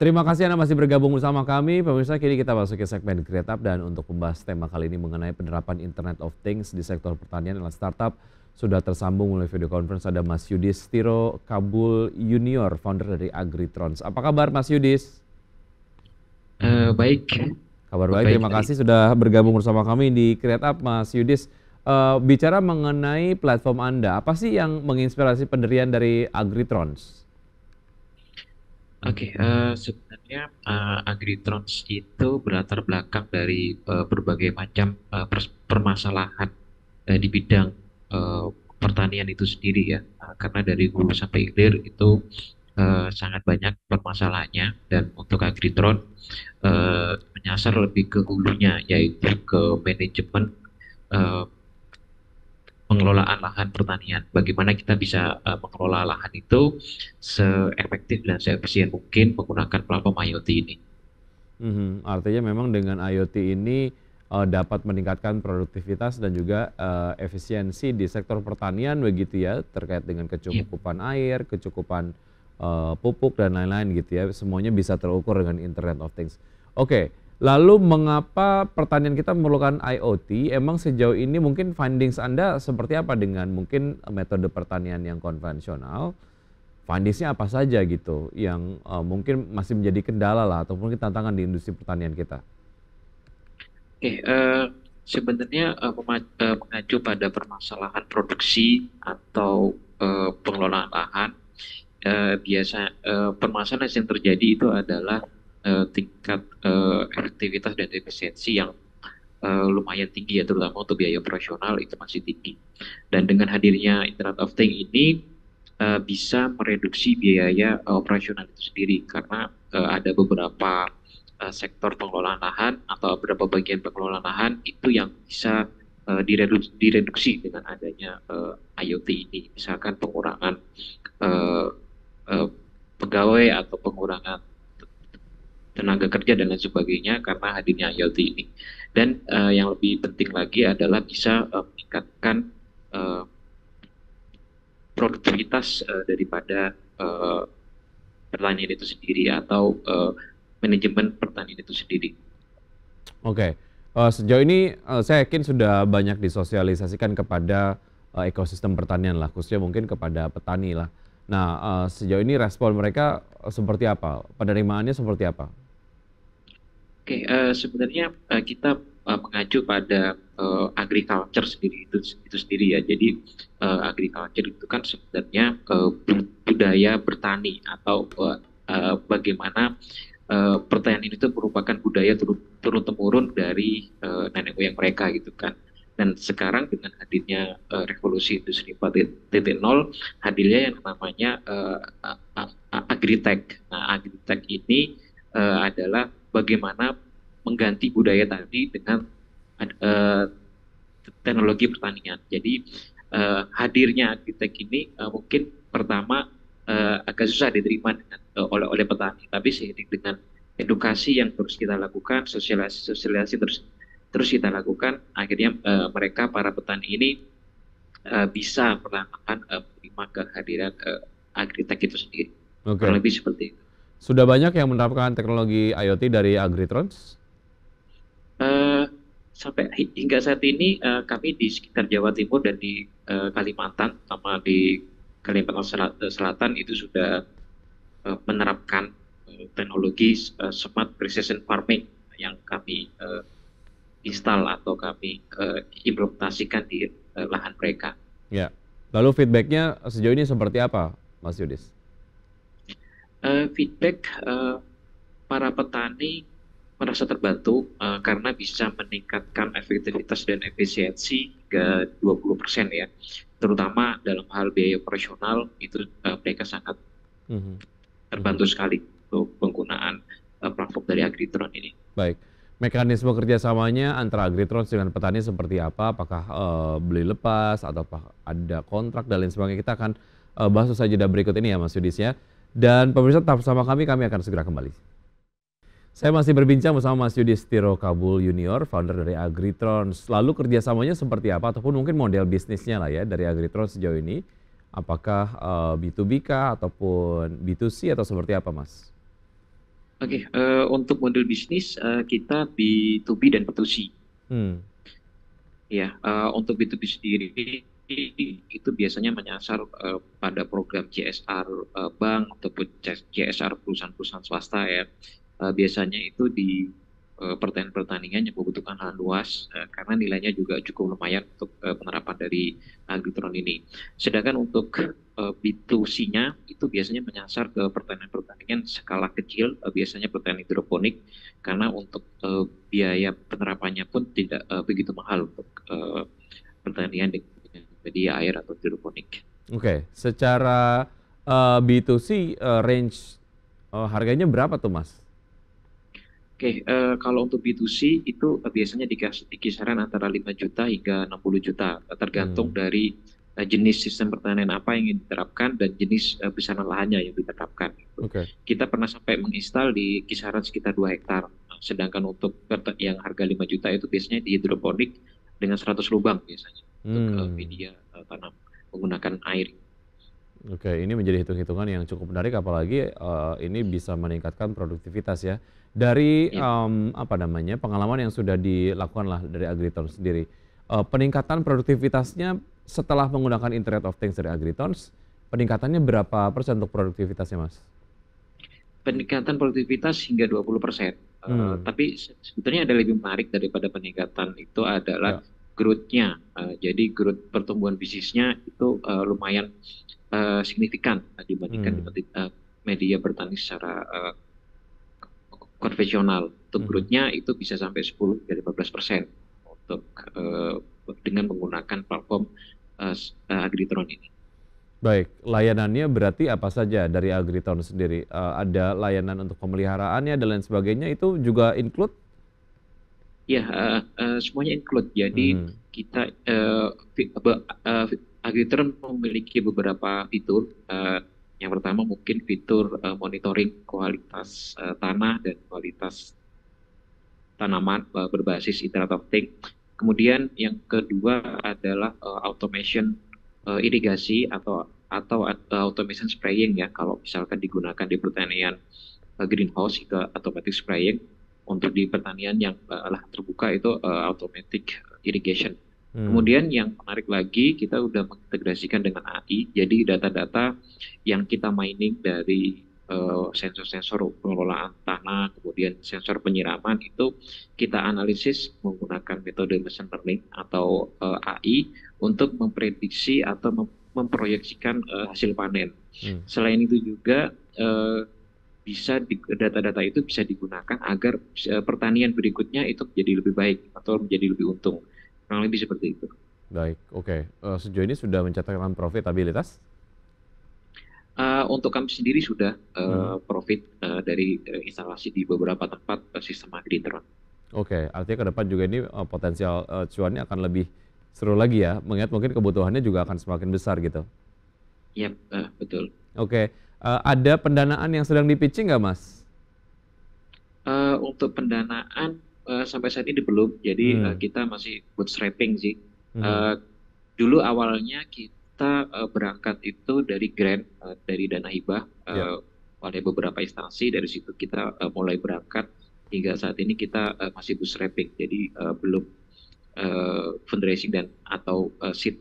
Terima kasih Anda masih bergabung bersama kami. Pemirsa, kini kita masuk ke segmen Create Up dan untuk membahas tema kali ini mengenai penerapan Internet of Things di sektor pertanian dan startup sudah tersambung melalui video conference ada Mas Yudis Tiro Kabul Junior, founder dari Agritrons. Apa kabar Mas Yudis? Uh, baik. Kabar baik, baik terima kasih sudah bergabung bersama kami di Create Up Mas Yudis. Uh, bicara mengenai platform Anda, apa sih yang menginspirasi pendirian dari Agritrons? Oke, uh, sebenarnya uh, Agritrons itu berlatar belakang dari uh, berbagai macam uh, permasalahan uh, di bidang uh, pertanian itu sendiri ya, Uh, karena dari hulu sampai hilir itu uh, sangat banyak permasalahannya dan untuk Agritron uh, menyasar lebih ke hulunya yaitu ke manajemen uh, pengelolaan lahan pertanian. Bagaimana kita bisa uh, mengelola lahan itu seefektif dan seefisien mungkin menggunakan platform IoT ini. hmm Artinya memang dengan IoT ini uh, dapat meningkatkan produktivitas dan juga uh, efisiensi di sektor pertanian begitu ya terkait dengan iya. kecukupan yeah. air, kecukupan uh, pupuk dan lain-lain gitu ya. Semuanya bisa terukur dengan Internet of Things. Oke. Okay. Lalu mengapa pertanian kita memerlukan IoT? Emang sejauh ini mungkin findings Anda seperti apa dengan mungkin metode pertanian yang konvensional? Findingsnya apa saja gitu yang uh, mungkin masih menjadi kendala lah ataupun tantangan di industri pertanian kita? Oke, uh, sebenarnya uh, uh, mengacu pada permasalahan produksi atau uh, pengelolaan lahan, uh, biasa uh, permasalahan yang terjadi itu adalah uh, tingkat uh, eh, efektivitas dan efisiensi yang uh, lumayan tinggi ya terutama untuk biaya operasional itu masih tinggi dan dengan hadirnya Internet of Things ini uh, bisa mereduksi biaya operasional itu sendiri karena uh, ada beberapa uh, sektor pengelolaan lahan atau beberapa bagian pengelolaan lahan itu yang bisa direduksi, direduksi dengan adanya uh, IoT ini misalkan pengurangan uh, uh, pegawai atau pengurangan tenaga kerja dan lain sebagainya karena hadirnya IoT ini. Dan uh, yang lebih penting lagi adalah bisa uh, meningkatkan uh, produktivitas uh, daripada uh, pertanian itu sendiri atau uh, manajemen pertanian itu sendiri. Oke, okay. uh, sejauh ini uh, saya yakin sudah banyak disosialisasikan kepada uh, ekosistem pertanian lah, khususnya mungkin kepada petani lah. Nah, uh, sejauh ini respon mereka seperti apa? Penerimaannya seperti apa? Oke, okay, uh, eh, sebenarnya uh, kita uh, mengacu pada uh, agriculture sendiri itu itu sendiri ya. Jadi uh, agriculture itu kan sebenarnya uh, budaya bertani atau uh, uh, bagaimana uh, pertanian itu merupakan budaya turun temurun dari uh, nenek moyang mereka gitu kan. Dan sekarang dengan hadirnya uh, revolusi industri 4.0, hadirnya yang namanya uh, uh, uh, agritech. Nah, agritech ini uh, adalah bagaimana mengganti budaya tadi dengan uh, teknologi pertanian. Jadi uh, hadirnya agritech ini uh, mungkin pertama uh, agak susah diterima dengan, uh, oleh oleh petani, tapi seiring dengan edukasi yang terus kita lakukan, sosialisasi sosialisasi terus terus kita lakukan, akhirnya uh, mereka para petani ini uh, bisa perlahan-lahan uh, menerima kehadiran uh, agritech itu sendiri. Okay. Kurang lebih seperti itu. Sudah banyak yang menerapkan teknologi IoT dari Agritrons? Uh, eh, sampai hingga saat ini uh, kami di sekitar Jawa Timur dan di uh, Kalimantan sama di Kalimantan Selatan itu sudah uh, menerapkan uh, teknologi uh, smart precision farming yang kami uh, install atau kami uh, implementasikan di uh, lahan mereka. Ya. Lalu feedbacknya sejauh ini seperti apa, Mas Yudis? uh, feedback uh, para petani merasa terbantu uh, karena bisa meningkatkan efektivitas dan efisiensi ke 20% persen ya. Terutama dalam hal biaya operasional itu uh, mereka sangat mm -hmm. terbantu mm -hmm. sekali untuk penggunaan uh, platform dari Agritron ini. Baik. Mekanisme kerjasamanya antara Agritron dengan petani seperti apa? Apakah uh, beli lepas atau ada kontrak dan lain sebagainya? Kita akan uh, bahas saja jeda berikut ini ya Mas Yudis ya. Dan pemirsa tetap bersama kami, kami akan segera kembali. Saya masih berbincang bersama Mas Yudi Stiro Kabul Junior, founder dari Agritrons. Lalu kerjasamanya seperti apa, ataupun mungkin model bisnisnya lah ya dari Agritrons sejauh ini. Apakah uh, eh, B2B kah, ataupun B2C, atau seperti apa Mas? Oke, okay, uh, eh, untuk model bisnis uh, kita B2B dan B2C. Hmm. Ya, uh, untuk B2B sendiri itu biasanya menyasar uh, pada program CSR uh, eh, bank ataupun CSR perusahaan-perusahaan swasta ya. Uh, biasanya itu di uh, pertanian-pertanian yang membutuhkan lahan luas uh, karena nilainya juga cukup lumayan untuk uh, penerapan dari agritron ini. Sedangkan untuk uh, b itu biasanya menyasar ke pertanian-pertanian skala kecil, biasanya pertanian hidroponik karena untuk uh, biaya penerapannya pun tidak uh, begitu mahal untuk uh, pertanian jadi air atau hidroponik. Oke, okay. secara uh, eh, B2C uh, eh, range uh, harganya berapa tuh mas? Oke, okay, uh, kalau untuk B2C itu uh, biasanya di, di kisaran antara 5 juta hingga 60 juta, tergantung hmm. dari uh, jenis sistem pertanian apa yang diterapkan dan jenis uh, besaran lahannya yang diterapkan. Gitu. Okay. Kita pernah sampai menginstal di kisaran sekitar 2 hektar. Sedangkan untuk yang harga 5 juta itu biasanya di hidroponik dengan 100 lubang biasanya hmm. untuk media uh, eh, tanam menggunakan air. Oke, ini menjadi hitung-hitungan yang cukup menarik, apalagi uh, ini iya. bisa meningkatkan produktivitas ya. Dari ya. Um, apa namanya pengalaman yang sudah dilakukan lah dari Agriton sendiri, uh, peningkatan produktivitasnya setelah menggunakan Internet of Things dari Agritons, peningkatannya berapa persen untuk produktivitasnya, Mas? Peningkatan produktivitas hingga 20 persen. Hmm. Uh, tapi sebetulnya ada lebih menarik daripada peningkatan itu adalah ya growth-nya. Uh, jadi growth pertumbuhan bisnisnya itu uh, lumayan uh, signifikan uh, dibandingkan hmm. uh, media bertani secara uh, konvensional. Untuk hmm. growth-nya itu bisa sampai 10 dari 15 persen untuk uh, dengan menggunakan platform uh, uh, Agritron ini. Baik, layanannya berarti apa saja dari Agritron sendiri? Uh, ada layanan untuk pemeliharaannya dan lain sebagainya itu juga include Ya, uh, uh, semuanya include. Jadi hmm. kita uh, uh, memiliki beberapa fitur. Uh, yang pertama mungkin fitur uh, monitoring kualitas uh, tanah dan kualitas tanaman uh, berbasis Internet of Things. Kemudian yang kedua adalah uh, automation uh, irigasi atau atau uh, automation spraying ya kalau misalkan digunakan di pertanian uh, greenhouse itu automatic spraying untuk di pertanian yang uh, eh, lahan terbuka itu uh, automatic irrigation. Hmm. Kemudian yang menarik lagi kita sudah mengintegrasikan dengan AI. Jadi data-data yang kita mining dari eh, sensor-sensor uh, pengelolaan tanah, kemudian sensor penyiraman itu kita analisis menggunakan metode machine learning atau uh, AI untuk memprediksi atau mem memproyeksikan uh, hasil panen. Hmm. Selain itu juga uh, bisa data-data itu bisa digunakan agar eh, pertanian berikutnya itu menjadi lebih baik atau menjadi lebih untung. Kurang lebih seperti itu. Baik, oke. Okay. Uh, eh, sejauh ini sudah mencatatkan profitabilitas? Uh, untuk kami sendiri sudah uh, hmm. profit uh, dari uh, instalasi di beberapa tempat uh, sistem agritron. Oke, okay. artinya ke depan juga ini uh, potensial uh, cuannya akan lebih seru lagi ya, mengingat mungkin kebutuhannya juga akan semakin besar gitu. Iya, yep, uh, betul. Oke. Okay uh, ada pendanaan yang sedang dipicing nggak mas? Uh, untuk pendanaan uh, sampai saat ini belum, jadi hmm. uh, kita masih bootstrapping sih. Hmm. Uh, dulu awalnya kita uh, berangkat itu dari grant, uh, dari dana hibah, yeah. uh, ya. ada beberapa instansi dari situ kita uh, mulai berangkat hingga saat ini kita uh, masih bootstrapping, jadi uh, belum uh, fundraising dan atau uh, seed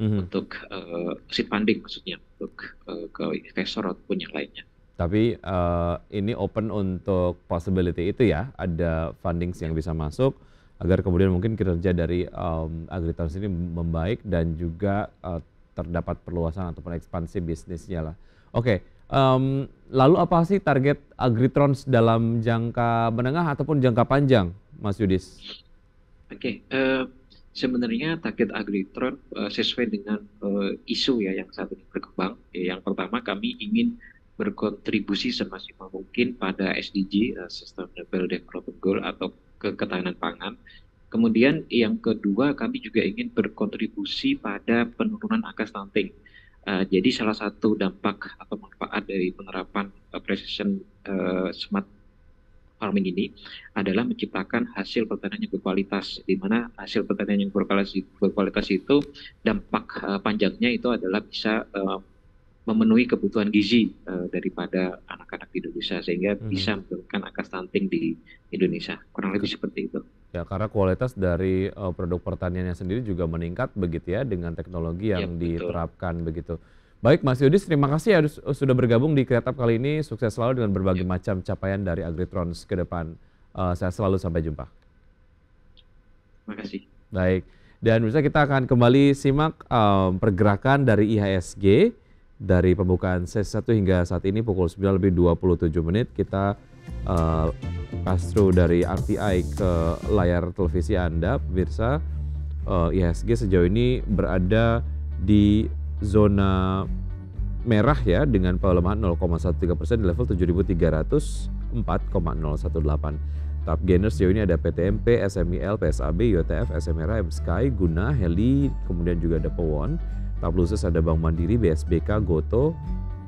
hmm. untuk uh, seed funding maksudnya untuk uh, ke investor ataupun yang lainnya. Tapi uh, ini open untuk possibility itu ya, ada funding yang bisa masuk agar kemudian mungkin kinerja dari um, Agritas ini membaik dan juga uh, terdapat perluasan ataupun ekspansi bisnisnya lah. Oke, okay. um, lalu apa sih target Agritrons dalam jangka menengah ataupun jangka panjang, Mas Yudis? Oke, okay. uh, sebenarnya target Agritron uh, sesuai dengan uh, isu ya yang saat ini berkembang. Ya, yang pertama kami ingin berkontribusi semaksimal mungkin pada SDG uh, Sustainable Development Goal atau ke ketahanan pangan. Kemudian yang kedua kami juga ingin berkontribusi pada penurunan angka stunting. Uh, jadi salah satu dampak atau manfaat dari penerapan uh, precision uh, smart farming ini adalah menciptakan hasil pertanian yang berkualitas di mana hasil pertanian yang berkualitas, berkualitas itu dampak uh, panjangnya itu adalah bisa uh, memenuhi kebutuhan gizi uh, daripada anak-anak di Indonesia sehingga hmm. bisa menurunkan angka stunting di Indonesia kurang lebih seperti itu. Ya karena kualitas dari uh, produk pertaniannya sendiri juga meningkat begitu ya dengan teknologi yang ya, diterapkan begitu. Baik Mas Yudis, terima kasih ya eh, sudah bergabung di Kreatap kali ini. Sukses selalu dengan berbagai iya. macam capaian dari Agritrons ke depan. Uh, eh, saya selalu sampai jumpa. Terima kasih. Baik. Dan bisa kita akan kembali simak um, pergerakan dari IHSG dari pembukaan sesi 1 hingga saat ini pukul 9 lebih 27 menit. Kita uh, through dari RTI ke layar televisi Anda, pemirsa. Uh, IHSG sejauh ini berada di zona merah ya dengan pelemahan 0,13 persen di level 7.304,018. Top gainers sejauh ini ada PTMP, SMIL, PSAB, YTF, SMRA, MSKY, Guna, Heli, kemudian juga ada Pewon. Top losers ada Bank Mandiri, BSBK, Goto,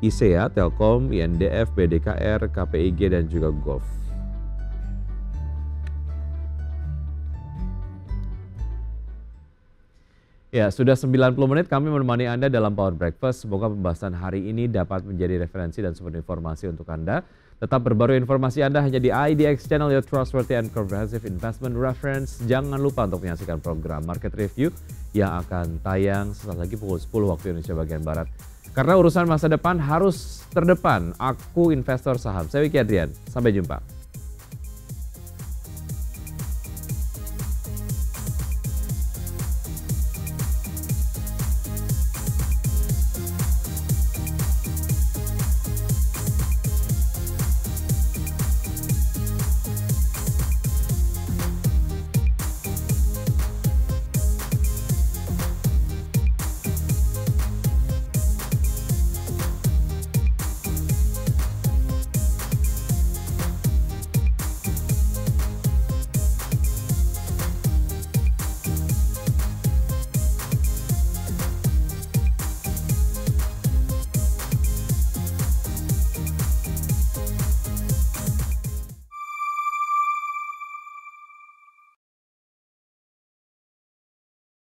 ISEA, Telkom, INDF, BDKR, KPIG, dan juga Golf. Ya, sudah 90 menit kami menemani Anda dalam Power Breakfast. Semoga pembahasan hari ini dapat menjadi referensi dan sumber informasi untuk Anda. Tetap berbaru informasi Anda hanya di IDX Channel, your trustworthy and comprehensive investment reference. Jangan lupa untuk menyaksikan program Market Review yang akan tayang sesaat lagi pukul 10 waktu Indonesia bagian Barat. Karena urusan masa depan harus terdepan, aku investor saham. Saya Wiki Adrian, sampai jumpa.